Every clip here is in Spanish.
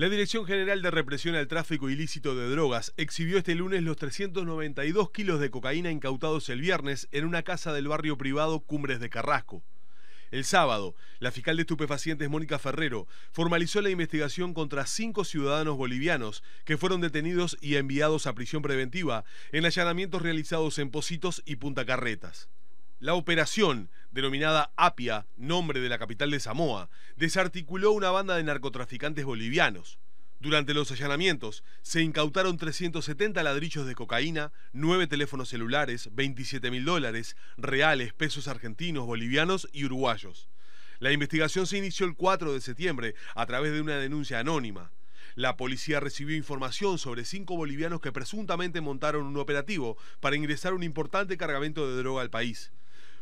La Dirección General de Represión al Tráfico Ilícito de Drogas exhibió este lunes los 392 kilos de cocaína incautados el viernes en una casa del barrio privado Cumbres de Carrasco. El sábado, la fiscal de estupefacientes Mónica Ferrero formalizó la investigación contra cinco ciudadanos bolivianos que fueron detenidos y enviados a prisión preventiva en allanamientos realizados en Positos y Punta Carretas. La operación denominada Apia, nombre de la capital de Samoa, desarticuló una banda de narcotraficantes bolivianos. Durante los allanamientos se incautaron 370 ladrillos de cocaína, 9 teléfonos celulares, 27 mil dólares, reales, pesos argentinos, bolivianos y uruguayos. La investigación se inició el 4 de septiembre a través de una denuncia anónima. La policía recibió información sobre cinco bolivianos que presuntamente montaron un operativo para ingresar un importante cargamento de droga al país.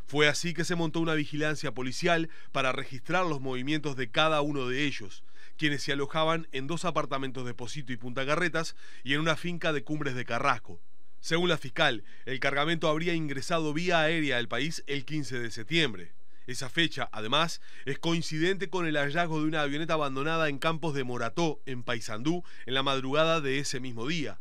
Fue así que se montó una vigilancia policial para registrar los movimientos de cada uno de ellos, quienes se alojaban en dos apartamentos de Posito y Punta Carretas y en una finca de Cumbres de Carrasco. Según la fiscal, el cargamento habría ingresado vía aérea al país el 15 de septiembre. Esa fecha, además, es coincidente con el hallazgo de una avioneta abandonada en campos de Morató, en Paysandú, en la madrugada de ese mismo día.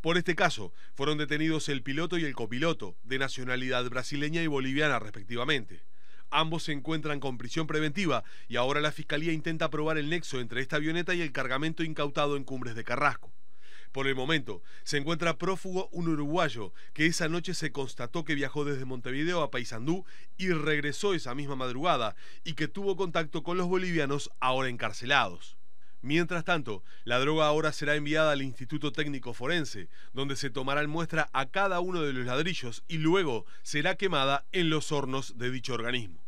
Por este caso, fueron detenidos el piloto y el copiloto, de nacionalidad brasileña y boliviana respectivamente. Ambos se encuentran con prisión preventiva y ahora la Fiscalía intenta probar el nexo entre esta avioneta y el cargamento incautado en Cumbres de Carrasco. Por el momento, se encuentra prófugo un uruguayo que esa noche se constató que viajó desde Montevideo a Paysandú y regresó esa misma madrugada y que tuvo contacto con los bolivianos ahora encarcelados. Mientras tanto, la droga ahora será enviada al Instituto Técnico Forense, donde se tomará muestra a cada uno de los ladrillos y luego será quemada en los hornos de dicho organismo.